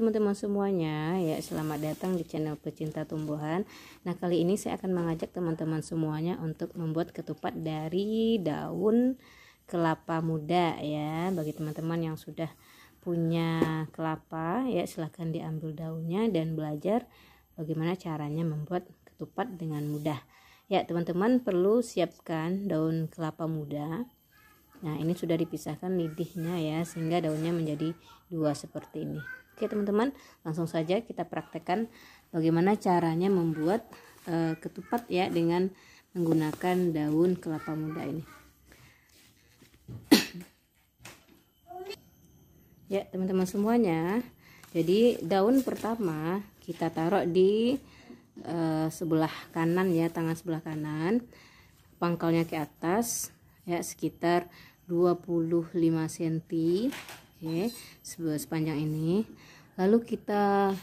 teman-teman semuanya, ya selamat datang di channel pecinta tumbuhan. Nah, kali ini saya akan mengajak teman-teman semuanya untuk membuat ketupat dari daun kelapa muda ya. Bagi teman-teman yang sudah punya kelapa, ya silahkan diambil daunnya dan belajar bagaimana caranya membuat ketupat dengan mudah. Ya, teman-teman perlu siapkan daun kelapa muda Nah, ini sudah dipisahkan lidihnya ya, sehingga daunnya menjadi dua seperti ini. Oke teman-teman, langsung saja kita praktekkan bagaimana caranya membuat e, ketupat ya dengan menggunakan daun kelapa muda ini. ya teman-teman semuanya, jadi daun pertama kita taruh di e, sebelah kanan ya, tangan sebelah kanan, pangkalnya ke atas ya sekitar 25 cm oke sepanjang ini lalu kita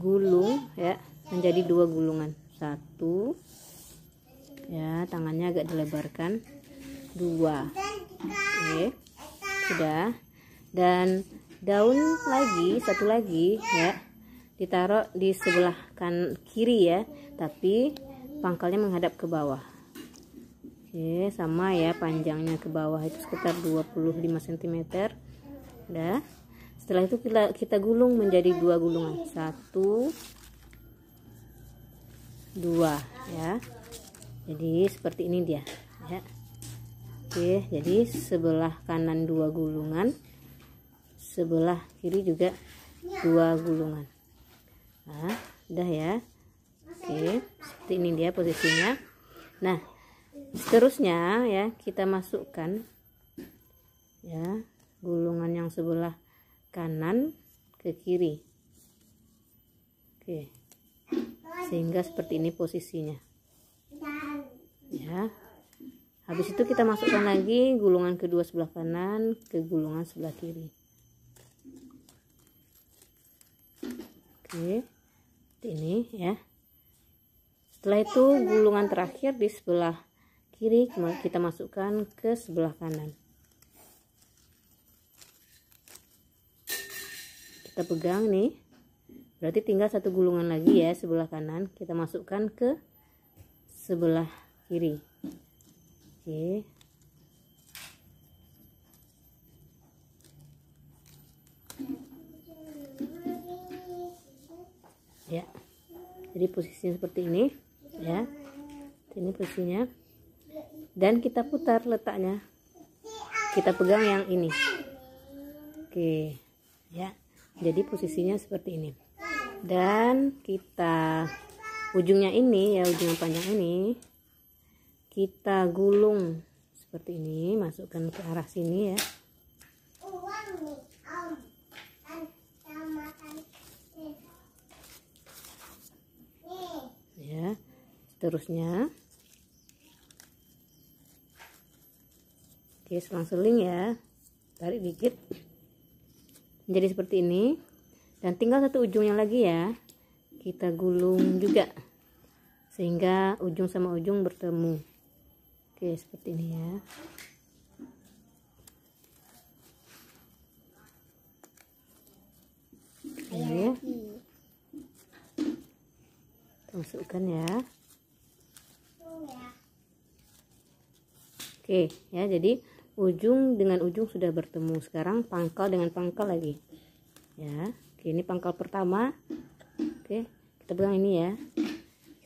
gulung ya menjadi dua gulungan satu ya tangannya agak dilebarkan dua oke sudah dan daun lagi satu lagi ya ditaruh di sebelah kan kiri ya tapi pangkalnya menghadap ke bawah oke sama ya panjangnya ke bawah itu sekitar 25 cm udah setelah itu kita, kita gulung menjadi dua gulungan satu dua ya jadi seperti ini dia ya oke jadi sebelah kanan dua gulungan sebelah kiri juga dua gulungan nah udah ya oke seperti ini dia posisinya nah seterusnya ya kita masukkan ya gulungan yang sebelah kanan ke kiri oke sehingga seperti ini posisinya ya habis itu kita masukkan lagi gulungan kedua sebelah kanan ke gulungan sebelah kiri oke ini ya setelah itu gulungan terakhir di sebelah kiri kita masukkan ke sebelah kanan kita pegang nih berarti tinggal satu gulungan lagi ya sebelah kanan kita masukkan ke sebelah kiri oke ya jadi posisinya seperti ini ya ini posisinya dan kita putar letaknya kita pegang yang ini oke ya jadi posisinya seperti ini dan kita ujungnya ini ya ujung yang panjang ini kita gulung seperti ini masukkan ke arah sini ya ya seterusnya oke selang seling ya tarik dikit jadi seperti ini dan tinggal satu ujungnya lagi ya kita gulung juga sehingga ujung sama ujung bertemu oke seperti ini ya ini ya. masukkan ya. ya oke ya jadi ujung dengan ujung sudah bertemu sekarang pangkal dengan pangkal lagi ya oke ini pangkal pertama oke kita pegang ini ya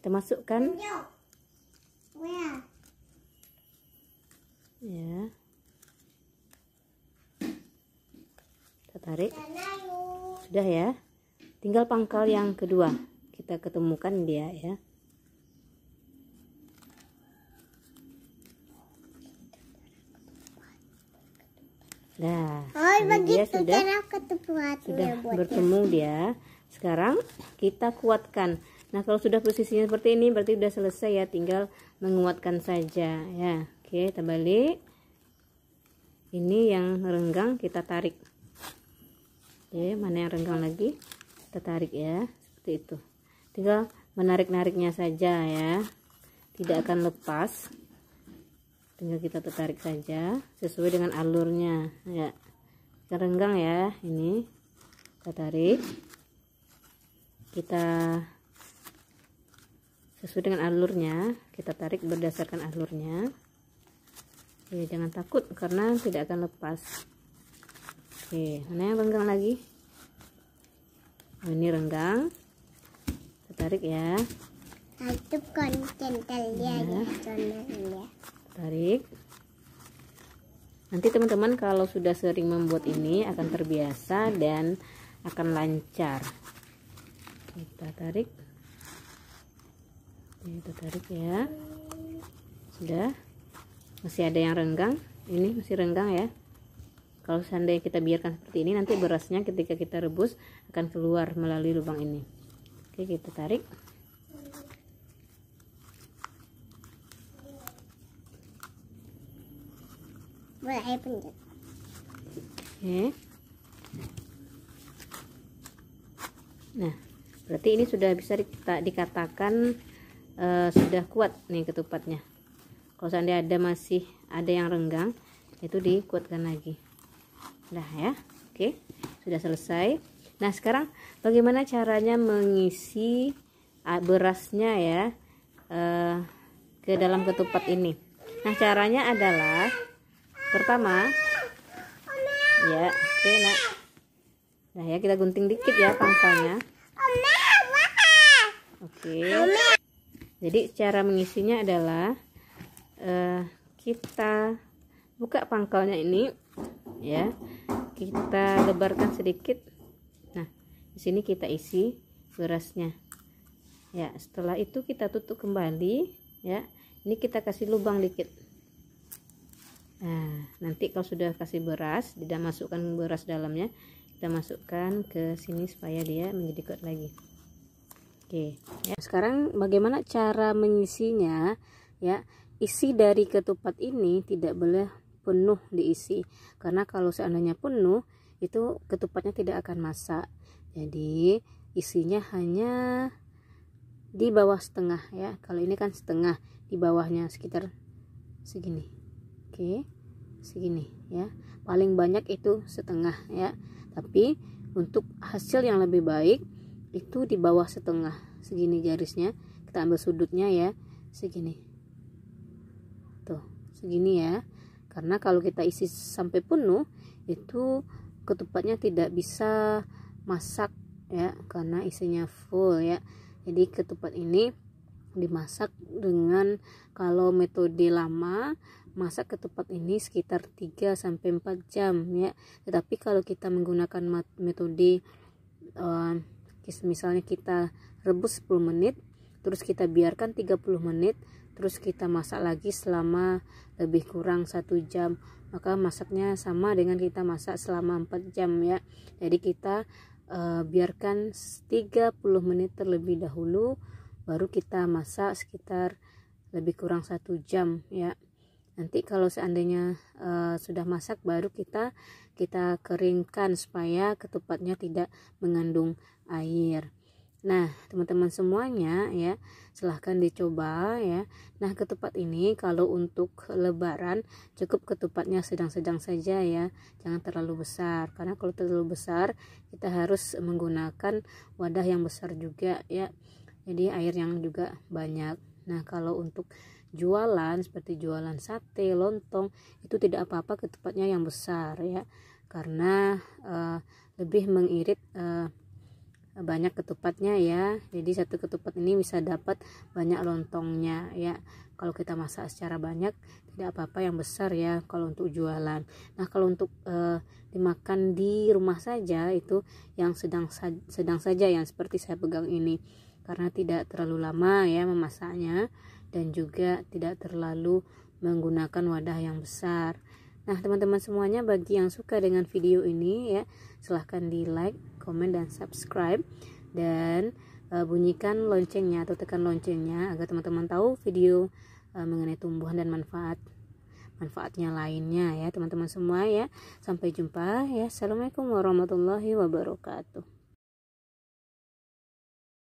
kita masukkan ya kita tarik sudah ya tinggal pangkal yang kedua kita ketemukan dia ya Nah, oh, dia sudah sudah ya, bertemu dia. Sekarang kita kuatkan. Nah, kalau sudah posisinya seperti ini berarti sudah selesai ya, tinggal menguatkan saja ya. Oke, kita balik. Ini yang renggang kita tarik. Oke, mana yang renggang lagi? Kita tarik ya, seperti itu. Tinggal menarik-nariknya saja ya. Tidak akan lepas tinggal kita tertarik saja sesuai dengan alurnya ya kita ya ini kita tarik kita sesuai dengan alurnya kita tarik berdasarkan alurnya ya, jangan takut karena tidak akan lepas oke mana yang renggang lagi oh, ini renggang kita tarik ya tutup konten kalian iya. ya, ya tarik nanti teman-teman kalau sudah sering membuat ini akan terbiasa dan akan lancar kita tarik kita tarik ya sudah masih ada yang renggang ini masih renggang ya kalau seandainya kita biarkan seperti ini nanti berasnya ketika kita rebus akan keluar melalui lubang ini oke kita tarik Nah, berarti ini sudah bisa dikatakan uh, sudah kuat nih ketupatnya. Kalau seandainya ada masih ada yang renggang, itu dikuatkan lagi. Nah ya. Oke, sudah selesai. Nah, sekarang bagaimana caranya mengisi berasnya ya uh, ke dalam ketupat ini? Nah, caranya adalah pertama ya oke nak nah ya kita gunting dikit ya pangkalnya oke jadi cara mengisinya adalah uh, kita buka pangkalnya ini ya kita lebarkan sedikit nah di sini kita isi berasnya ya setelah itu kita tutup kembali ya ini kita kasih lubang dikit nah nanti kalau sudah kasih beras tidak masukkan beras dalamnya kita masukkan ke sini supaya dia menjadi kuat lagi oke ya. sekarang bagaimana cara mengisinya ya isi dari ketupat ini tidak boleh penuh diisi karena kalau seandainya penuh itu ketupatnya tidak akan masak jadi isinya hanya di bawah setengah ya kalau ini kan setengah di bawahnya sekitar segini oke segini ya paling banyak itu setengah ya tapi untuk hasil yang lebih baik itu di bawah setengah segini garisnya kita ambil sudutnya ya segini tuh segini ya karena kalau kita isi sampai penuh itu ketupatnya tidak bisa masak ya karena isinya full ya jadi ketupat ini dimasak dengan kalau metode lama masak ke tempat ini sekitar 3 sampai 4 jam ya. Tetapi kalau kita menggunakan metode uh, misalnya kita rebus 10 menit, terus kita biarkan 30 menit, terus kita masak lagi selama lebih kurang 1 jam, maka masaknya sama dengan kita masak selama 4 jam ya. Jadi kita uh, biarkan 30 menit terlebih dahulu baru kita masak sekitar lebih kurang satu jam ya nanti kalau seandainya e, sudah masak baru kita kita keringkan supaya ketupatnya tidak mengandung air nah teman-teman semuanya ya silahkan dicoba ya nah ketupat ini kalau untuk lebaran cukup ketupatnya sedang-sedang saja ya jangan terlalu besar karena kalau terlalu besar kita harus menggunakan wadah yang besar juga ya jadi air yang juga banyak nah kalau untuk jualan seperti jualan sate, lontong itu tidak apa-apa ke tempatnya yang besar ya. Karena uh, lebih mengirit uh, banyak ketupatnya ya. Jadi satu ketupat ini bisa dapat banyak lontongnya ya. Kalau kita masak secara banyak tidak apa-apa yang besar ya kalau untuk jualan. Nah, kalau untuk uh, dimakan di rumah saja itu yang sedang sedang saja yang seperti saya pegang ini karena tidak terlalu lama ya memasaknya dan juga tidak terlalu menggunakan wadah yang besar. Nah, teman-teman semuanya bagi yang suka dengan video ini ya, silahkan di like, komen dan subscribe dan e, bunyikan loncengnya atau tekan loncengnya agar teman-teman tahu video e, mengenai tumbuhan dan manfaat manfaatnya lainnya ya teman-teman semua ya. Sampai jumpa ya. Assalamualaikum warahmatullahi wabarakatuh.